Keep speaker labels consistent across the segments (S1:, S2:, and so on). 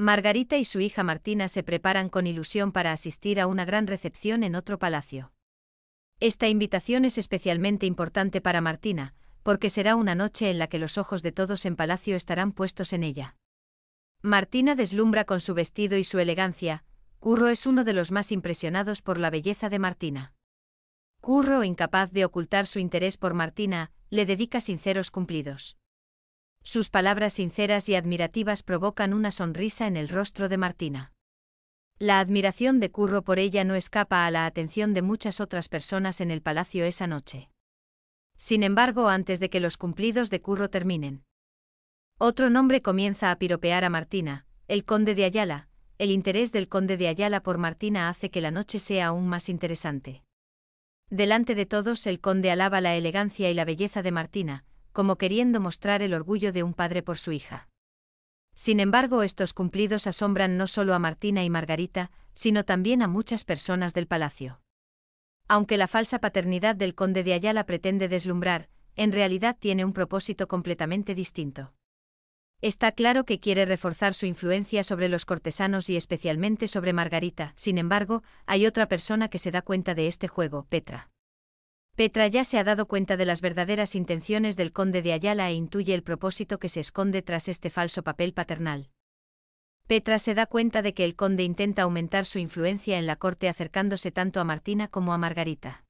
S1: Margarita y su hija Martina se preparan con ilusión para asistir a una gran recepción en otro palacio. Esta invitación es especialmente importante para Martina, porque será una noche en la que los ojos de todos en palacio estarán puestos en ella. Martina deslumbra con su vestido y su elegancia, Curro es uno de los más impresionados por la belleza de Martina. Curro, incapaz de ocultar su interés por Martina, le dedica sinceros cumplidos. Sus palabras sinceras y admirativas provocan una sonrisa en el rostro de Martina. La admiración de Curro por ella no escapa a la atención de muchas otras personas en el palacio esa noche. Sin embargo, antes de que los cumplidos de Curro terminen, otro nombre comienza a piropear a Martina, el conde de Ayala. El interés del conde de Ayala por Martina hace que la noche sea aún más interesante. Delante de todos, el conde alaba la elegancia y la belleza de Martina, como queriendo mostrar el orgullo de un padre por su hija. Sin embargo, estos cumplidos asombran no solo a Martina y Margarita, sino también a muchas personas del palacio. Aunque la falsa paternidad del conde de Ayala pretende deslumbrar, en realidad tiene un propósito completamente distinto. Está claro que quiere reforzar su influencia sobre los cortesanos y especialmente sobre Margarita, sin embargo, hay otra persona que se da cuenta de este juego, Petra. Petra ya se ha dado cuenta de las verdaderas intenciones del conde de Ayala e intuye el propósito que se esconde tras este falso papel paternal. Petra se da cuenta de que el conde intenta aumentar su influencia en la corte acercándose tanto a Martina como a Margarita.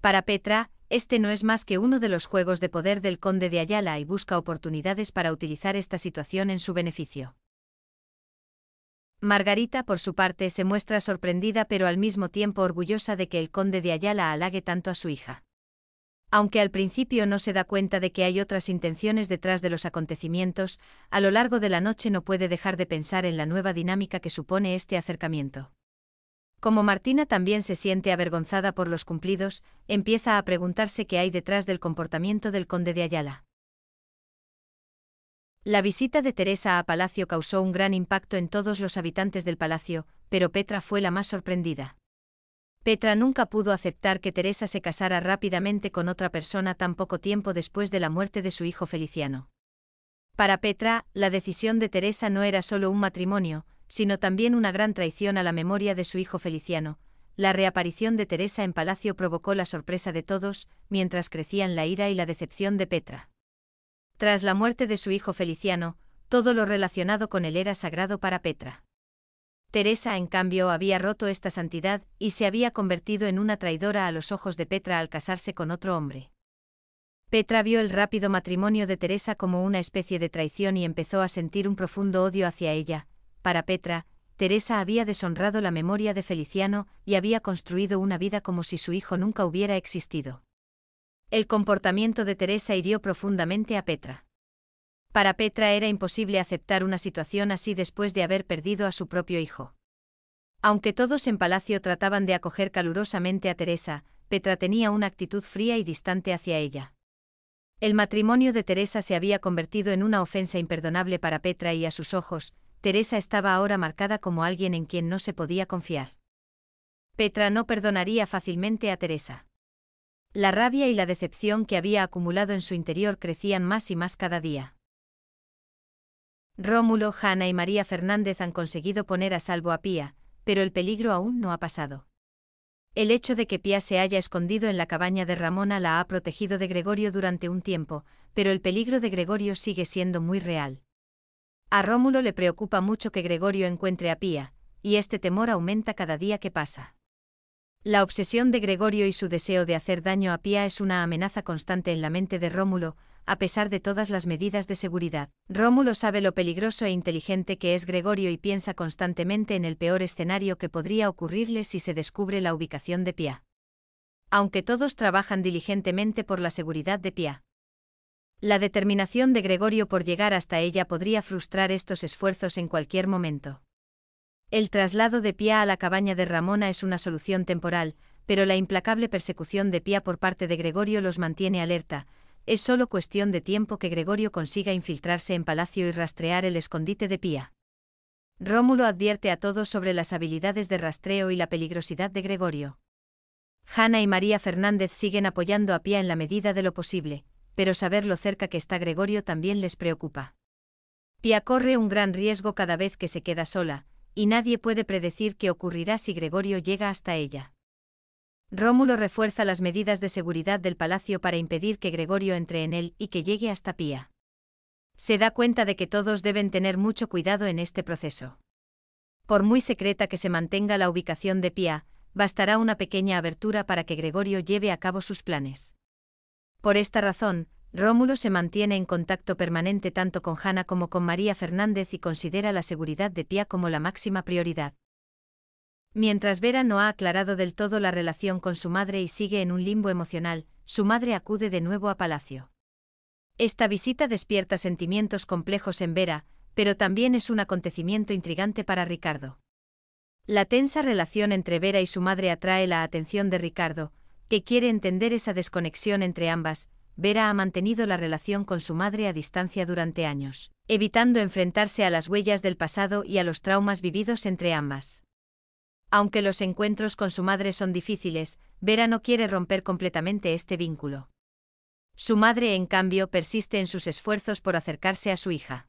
S1: Para Petra, este no es más que uno de los juegos de poder del conde de Ayala y busca oportunidades para utilizar esta situación en su beneficio. Margarita, por su parte, se muestra sorprendida pero al mismo tiempo orgullosa de que el conde de Ayala halague tanto a su hija. Aunque al principio no se da cuenta de que hay otras intenciones detrás de los acontecimientos, a lo largo de la noche no puede dejar de pensar en la nueva dinámica que supone este acercamiento. Como Martina también se siente avergonzada por los cumplidos, empieza a preguntarse qué hay detrás del comportamiento del conde de Ayala. La visita de Teresa a Palacio causó un gran impacto en todos los habitantes del palacio, pero Petra fue la más sorprendida. Petra nunca pudo aceptar que Teresa se casara rápidamente con otra persona tan poco tiempo después de la muerte de su hijo Feliciano. Para Petra, la decisión de Teresa no era solo un matrimonio, sino también una gran traición a la memoria de su hijo Feliciano. La reaparición de Teresa en Palacio provocó la sorpresa de todos, mientras crecían la ira y la decepción de Petra. Tras la muerte de su hijo Feliciano, todo lo relacionado con él era sagrado para Petra. Teresa, en cambio, había roto esta santidad y se había convertido en una traidora a los ojos de Petra al casarse con otro hombre. Petra vio el rápido matrimonio de Teresa como una especie de traición y empezó a sentir un profundo odio hacia ella. Para Petra, Teresa había deshonrado la memoria de Feliciano y había construido una vida como si su hijo nunca hubiera existido. El comportamiento de Teresa hirió profundamente a Petra. Para Petra era imposible aceptar una situación así después de haber perdido a su propio hijo. Aunque todos en palacio trataban de acoger calurosamente a Teresa, Petra tenía una actitud fría y distante hacia ella. El matrimonio de Teresa se había convertido en una ofensa imperdonable para Petra y a sus ojos, Teresa estaba ahora marcada como alguien en quien no se podía confiar. Petra no perdonaría fácilmente a Teresa. La rabia y la decepción que había acumulado en su interior crecían más y más cada día. Rómulo, Hanna y María Fernández han conseguido poner a salvo a Pía, pero el peligro aún no ha pasado. El hecho de que Pía se haya escondido en la cabaña de Ramona la ha protegido de Gregorio durante un tiempo, pero el peligro de Gregorio sigue siendo muy real. A Rómulo le preocupa mucho que Gregorio encuentre a Pía, y este temor aumenta cada día que pasa. La obsesión de Gregorio y su deseo de hacer daño a Pía es una amenaza constante en la mente de Rómulo, a pesar de todas las medidas de seguridad. Rómulo sabe lo peligroso e inteligente que es Gregorio y piensa constantemente en el peor escenario que podría ocurrirle si se descubre la ubicación de Pía. Aunque todos trabajan diligentemente por la seguridad de Pía. La determinación de Gregorio por llegar hasta ella podría frustrar estos esfuerzos en cualquier momento. El traslado de Pía a la cabaña de Ramona es una solución temporal, pero la implacable persecución de Pía por parte de Gregorio los mantiene alerta, es solo cuestión de tiempo que Gregorio consiga infiltrarse en Palacio y rastrear el escondite de Pía. Rómulo advierte a todos sobre las habilidades de rastreo y la peligrosidad de Gregorio. Hanna y María Fernández siguen apoyando a Pía en la medida de lo posible, pero saber lo cerca que está Gregorio también les preocupa. Pía corre un gran riesgo cada vez que se queda sola, y nadie puede predecir qué ocurrirá si Gregorio llega hasta ella. Rómulo refuerza las medidas de seguridad del palacio para impedir que Gregorio entre en él y que llegue hasta Pía. Se da cuenta de que todos deben tener mucho cuidado en este proceso. Por muy secreta que se mantenga la ubicación de Pía, bastará una pequeña abertura para que Gregorio lleve a cabo sus planes. Por esta razón, Rómulo se mantiene en contacto permanente tanto con Hanna como con María Fernández y considera la seguridad de Pia como la máxima prioridad. Mientras Vera no ha aclarado del todo la relación con su madre y sigue en un limbo emocional, su madre acude de nuevo a Palacio. Esta visita despierta sentimientos complejos en Vera, pero también es un acontecimiento intrigante para Ricardo. La tensa relación entre Vera y su madre atrae la atención de Ricardo, que quiere entender esa desconexión entre ambas, Vera ha mantenido la relación con su madre a distancia durante años, evitando enfrentarse a las huellas del pasado y a los traumas vividos entre ambas. Aunque los encuentros con su madre son difíciles, Vera no quiere romper completamente este vínculo. Su madre, en cambio, persiste en sus esfuerzos por acercarse a su hija.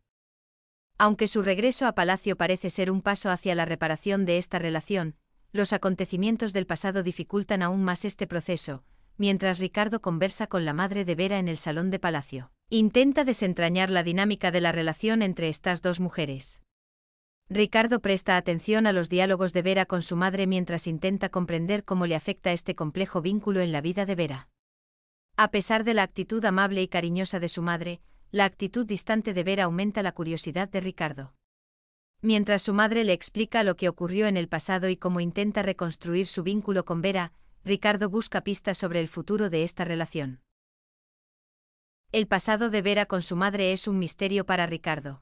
S1: Aunque su regreso a Palacio parece ser un paso hacia la reparación de esta relación, los acontecimientos del pasado dificultan aún más este proceso, mientras Ricardo conversa con la madre de Vera en el salón de palacio. Intenta desentrañar la dinámica de la relación entre estas dos mujeres. Ricardo presta atención a los diálogos de Vera con su madre mientras intenta comprender cómo le afecta este complejo vínculo en la vida de Vera. A pesar de la actitud amable y cariñosa de su madre, la actitud distante de Vera aumenta la curiosidad de Ricardo. Mientras su madre le explica lo que ocurrió en el pasado y cómo intenta reconstruir su vínculo con Vera, Ricardo busca pistas sobre el futuro de esta relación. El pasado de Vera con su madre es un misterio para Ricardo.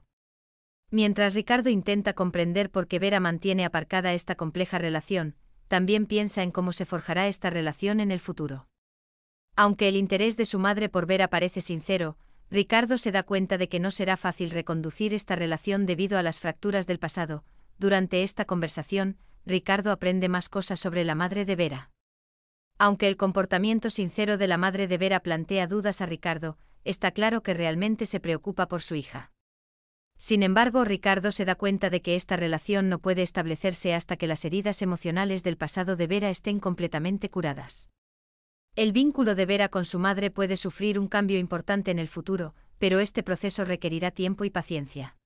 S1: Mientras Ricardo intenta comprender por qué Vera mantiene aparcada esta compleja relación, también piensa en cómo se forjará esta relación en el futuro. Aunque el interés de su madre por Vera parece sincero, Ricardo se da cuenta de que no será fácil reconducir esta relación debido a las fracturas del pasado. Durante esta conversación, Ricardo aprende más cosas sobre la madre de Vera. Aunque el comportamiento sincero de la madre de Vera plantea dudas a Ricardo, está claro que realmente se preocupa por su hija. Sin embargo, Ricardo se da cuenta de que esta relación no puede establecerse hasta que las heridas emocionales del pasado de Vera estén completamente curadas. El vínculo de Vera con su madre puede sufrir un cambio importante en el futuro, pero este proceso requerirá tiempo y paciencia.